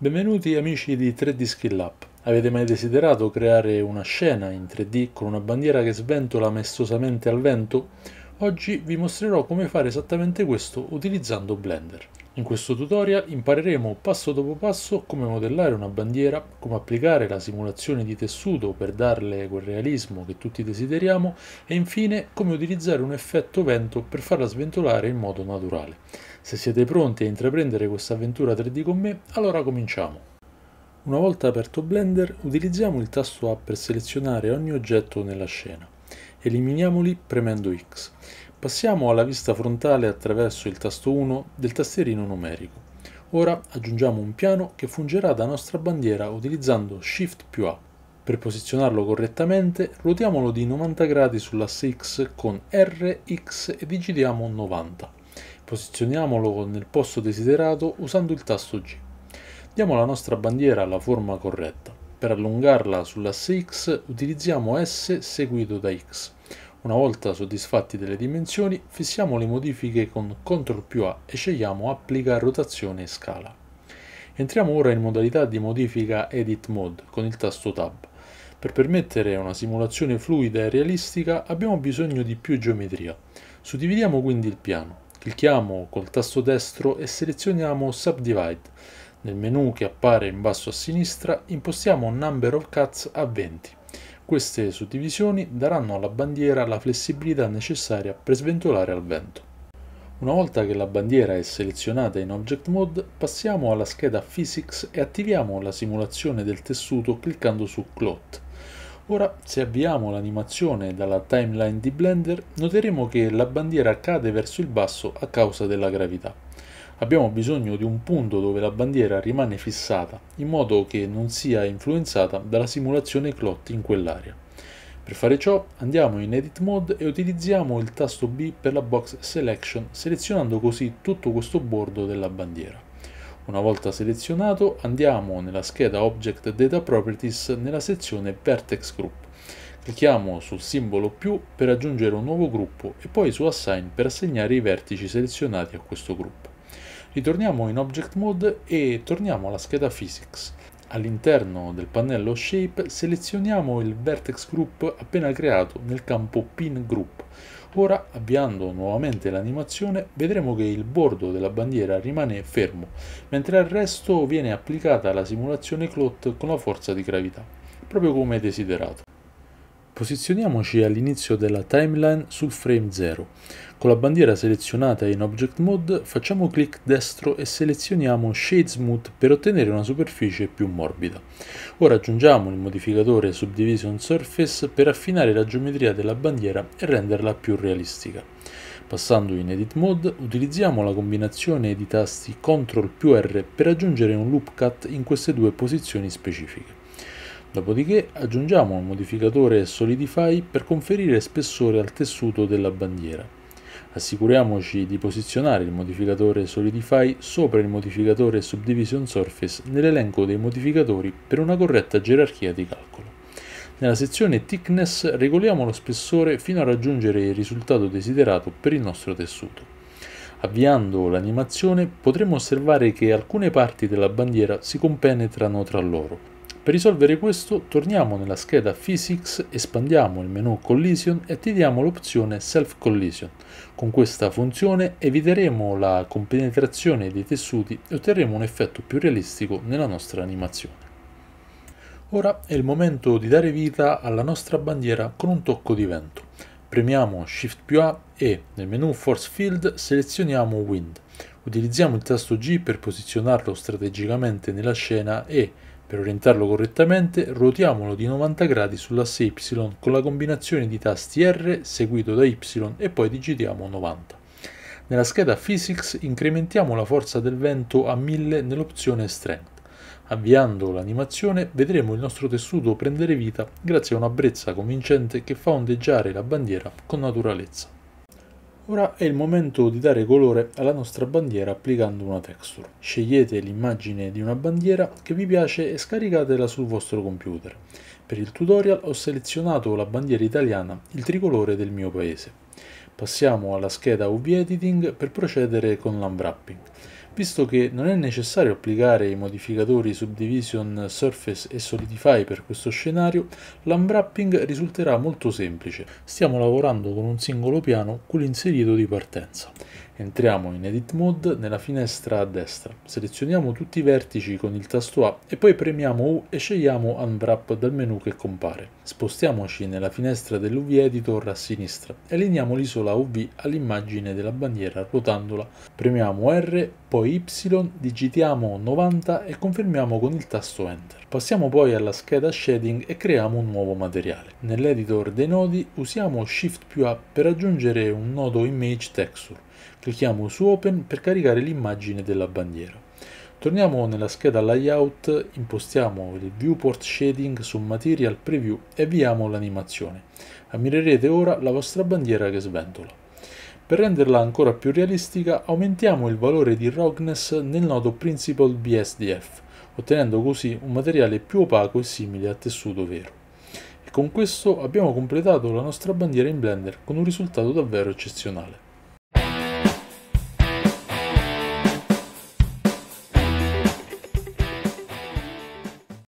Benvenuti amici di 3D Skill Up. Avete mai desiderato creare una scena in 3D con una bandiera che sventola maestosamente al vento? Oggi vi mostrerò come fare esattamente questo utilizzando Blender. In questo tutorial impareremo passo dopo passo come modellare una bandiera, come applicare la simulazione di tessuto per darle quel realismo che tutti desideriamo e infine come utilizzare un effetto vento per farla sventolare in modo naturale. Se siete pronti a intraprendere questa avventura 3D con me, allora cominciamo. Una volta aperto Blender, utilizziamo il tasto A per selezionare ogni oggetto nella scena. Eliminiamoli premendo X. Passiamo alla vista frontale attraverso il tasto 1 del tastierino numerico. Ora aggiungiamo un piano che fungerà da nostra bandiera utilizzando Shift più A. Per posizionarlo correttamente, ruotiamolo di 90 gradi sull'asse X con R, X e digitiamo 90. Posizioniamolo nel posto desiderato usando il tasto G. Diamo la nostra bandiera alla forma corretta. Per allungarla sull'asse X utilizziamo S seguito da X. Una volta soddisfatti delle dimensioni, fissiamo le modifiche con CTRL più A e scegliamo Applica rotazione e scala. Entriamo ora in modalità di modifica Edit Mode con il tasto Tab. Per permettere una simulazione fluida e realistica abbiamo bisogno di più geometria. Suddividiamo quindi il piano. Clicchiamo col tasto destro e selezioniamo Subdivide. Nel menu che appare in basso a sinistra impostiamo Number of Cuts a 20. Queste suddivisioni daranno alla bandiera la flessibilità necessaria per sventolare al vento. Una volta che la bandiera è selezionata in Object Mode, passiamo alla scheda Physics e attiviamo la simulazione del tessuto cliccando su Clot. Ora, se avviamo l'animazione dalla timeline di Blender, noteremo che la bandiera cade verso il basso a causa della gravità. Abbiamo bisogno di un punto dove la bandiera rimane fissata, in modo che non sia influenzata dalla simulazione clot in quell'area. Per fare ciò andiamo in Edit Mode e utilizziamo il tasto B per la Box Selection, selezionando così tutto questo bordo della bandiera. Una volta selezionato andiamo nella scheda Object Data Properties nella sezione Vertex Group. Clicchiamo sul simbolo più per aggiungere un nuovo gruppo e poi su Assign per assegnare i vertici selezionati a questo gruppo. Ritorniamo in Object Mode e torniamo alla scheda Physics. All'interno del pannello Shape selezioniamo il vertex group appena creato nel campo Pin Group. Ora, avviando nuovamente l'animazione, vedremo che il bordo della bandiera rimane fermo, mentre al resto viene applicata la simulazione clot con la forza di gravità, proprio come desiderato. Posizioniamoci all'inizio della timeline sul frame 0. Con la bandiera selezionata in Object Mode facciamo clic destro e selezioniamo Shade Smooth per ottenere una superficie più morbida. Ora aggiungiamo il modificatore Subdivision Surface per affinare la geometria della bandiera e renderla più realistica. Passando in Edit Mode utilizziamo la combinazione di tasti Ctrl più R per aggiungere un loop cut in queste due posizioni specifiche. Dopodiché aggiungiamo un modificatore Solidify per conferire spessore al tessuto della bandiera. Assicuriamoci di posizionare il modificatore Solidify sopra il modificatore Subdivision Surface nell'elenco dei modificatori per una corretta gerarchia di calcolo. Nella sezione Thickness regoliamo lo spessore fino a raggiungere il risultato desiderato per il nostro tessuto. Avviando l'animazione potremo osservare che alcune parti della bandiera si compenetrano tra loro, per risolvere questo torniamo nella scheda Physics, espandiamo il menu Collision e attiviamo l'opzione Self Collision. Con questa funzione eviteremo la compenetrazione dei tessuti e otterremo un effetto più realistico nella nostra animazione. Ora è il momento di dare vita alla nostra bandiera con un tocco di vento. Premiamo Shift più A e nel menu Force Field selezioniamo Wind. Utilizziamo il tasto G per posizionarlo strategicamente nella scena e per orientarlo correttamente ruotiamolo di 90 gradi sull'asse Y con la combinazione di tasti R seguito da Y e poi digitiamo 90. Nella scheda Physics incrementiamo la forza del vento a 1000 nell'opzione Strength. Avviando l'animazione vedremo il nostro tessuto prendere vita grazie a una brezza convincente che fa ondeggiare la bandiera con naturalezza. Ora è il momento di dare colore alla nostra bandiera applicando una texture. Scegliete l'immagine di una bandiera che vi piace e scaricatela sul vostro computer. Per il tutorial ho selezionato la bandiera italiana, il tricolore del mio paese. Passiamo alla scheda UV Editing per procedere con l'unwrapping visto che non è necessario applicare i modificatori Subdivision Surface e Solidify per questo scenario, l'unwrapping risulterà molto semplice. Stiamo lavorando con un singolo piano, quello inserito di partenza. Entriamo in Edit Mode nella finestra a destra, selezioniamo tutti i vertici con il tasto A e poi premiamo U e scegliamo Unwrap dal menu che compare. Spostiamoci nella finestra dell'UV Editor a sinistra e allineiamo l'isola UV all'immagine della bandiera ruotandola. Premiamo R, poi Y, digitiamo 90 e confermiamo con il tasto Enter. Passiamo poi alla scheda Shading e creiamo un nuovo materiale. Nell'editor dei nodi usiamo Shift più A per aggiungere un nodo Image Texture. Clicchiamo su Open per caricare l'immagine della bandiera. Torniamo nella scheda Layout, impostiamo il Viewport Shading su Material Preview e avviamo l'animazione. Ammirerete ora la vostra bandiera che sventola. Per renderla ancora più realistica aumentiamo il valore di roughness nel nodo Principal BSDF, ottenendo così un materiale più opaco e simile a tessuto vero. E con questo abbiamo completato la nostra bandiera in Blender con un risultato davvero eccezionale.